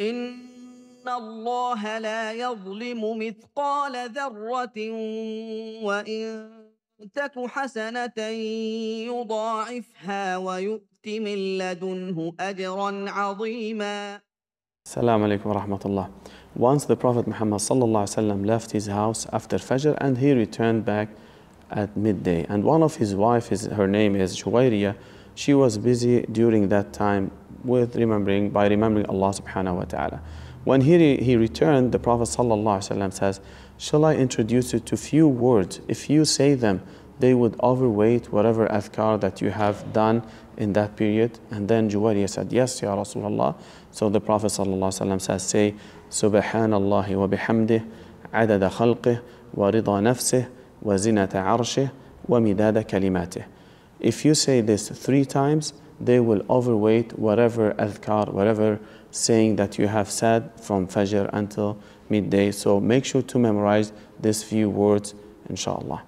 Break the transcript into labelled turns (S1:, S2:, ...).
S1: إن الله لا يظلم مثقال ذرة وإن تك حسنة يضاعفها ويؤت من لدنه أجرا عظيما
S2: السلام عليكم ورحمة الله. Once the Prophet Muhammad صلى الله عليه وسلم left his house after Fajr and he returned back at midday. And one of his wife, his, her name is Shuwayriya she was busy during that time with remembering, by remembering Allah subhanahu wa ta'ala. When he, re he returned, the Prophet says, Shall I introduce you to few words? If you say them, they would overweight whatever adhkar that you have done in that period. And then Juwariya said, Yes, Ya Rasulullah. So the Prophet says, Say, Subhanallah wa bihamdih, adada khalqih, wa rida nafsih, wa zinata arshih, wa midada kalimatih. If you say this three times, they will overweight whatever adhkar, whatever saying that you have said from Fajr until midday. So make sure to memorize these few words, inshallah.